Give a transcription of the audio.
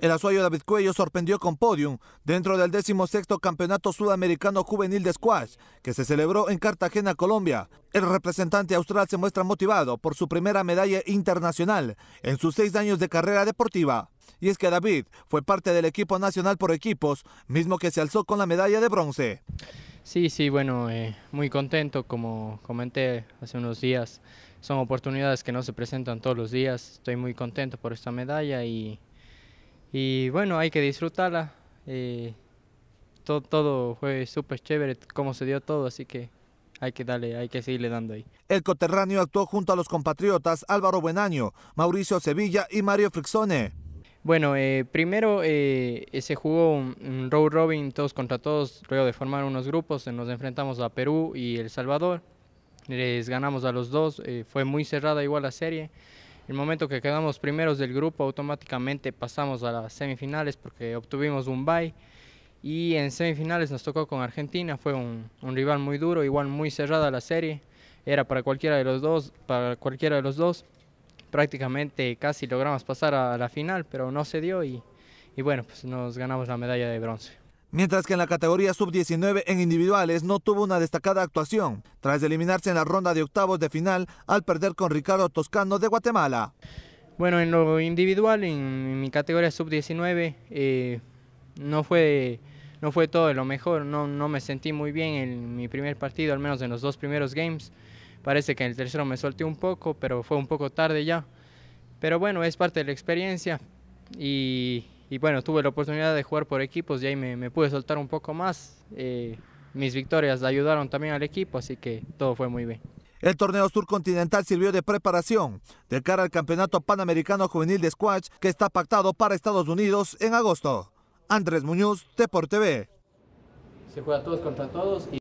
El azuayo David Cuello sorprendió con podium dentro del 16 Campeonato Sudamericano Juvenil de Squash, que se celebró en Cartagena, Colombia. El representante austral se muestra motivado por su primera medalla internacional en sus seis años de carrera deportiva. Y es que David fue parte del equipo nacional por equipos, mismo que se alzó con la medalla de bronce. Sí, sí, bueno, eh, muy contento, como comenté hace unos días, son oportunidades que no se presentan todos los días, estoy muy contento por esta medalla y, y bueno, hay que disfrutarla, eh, todo, fue súper chévere, cómo se dio todo, así que hay que darle, hay que seguirle dando ahí. El coterráneo actuó junto a los compatriotas Álvaro Buenaño, Mauricio Sevilla y Mario Frixone. Bueno, eh, primero eh, se jugó un, road robin todos contra todos, luego de formar unos grupos, nos enfrentamos a Perú y El Salvador, les ganamos a los dos, eh, fue muy cerrada igual la serie. El momento que quedamos primeros del grupo, automáticamente pasamos a las semifinales porque obtuvimos un bye. Y en semifinales nos tocó con Argentina, fue un, un rival muy duro, igual muy cerrada la serie, era para cualquiera de los dos, para cualquiera de los dos prácticamente casi logramos pasar a la final, pero no se dio y, bueno, pues nos ganamos la medalla de bronce. Mientras que en la categoría sub-19 en individuales no tuvo una destacada actuación, tras eliminarse en la ronda de octavos de final al perder con Ricardo Toscano de Guatemala. Bueno, en lo individual, en, mi categoría sub-19, eh, no, fue, no fue todo de lo mejor, no, no me sentí muy bien en mi primer partido, al menos en los dos primeros games. Parece que en el tercero me solté un poco, pero fue un poco tarde ya. Pero bueno, es parte de la experiencia y, bueno, tuve la oportunidad de jugar por equipos y ahí me, pude soltar un poco más. Eh, mis victorias ayudaron también al equipo, así que todo fue muy bien. El torneo surcontinental sirvió de preparación de cara al Campeonato Panamericano Juvenil de Squash que está pactado para Estados Unidos en agosto. Andrés Muñoz, Deport TV. Se juega todos contra todos. Y...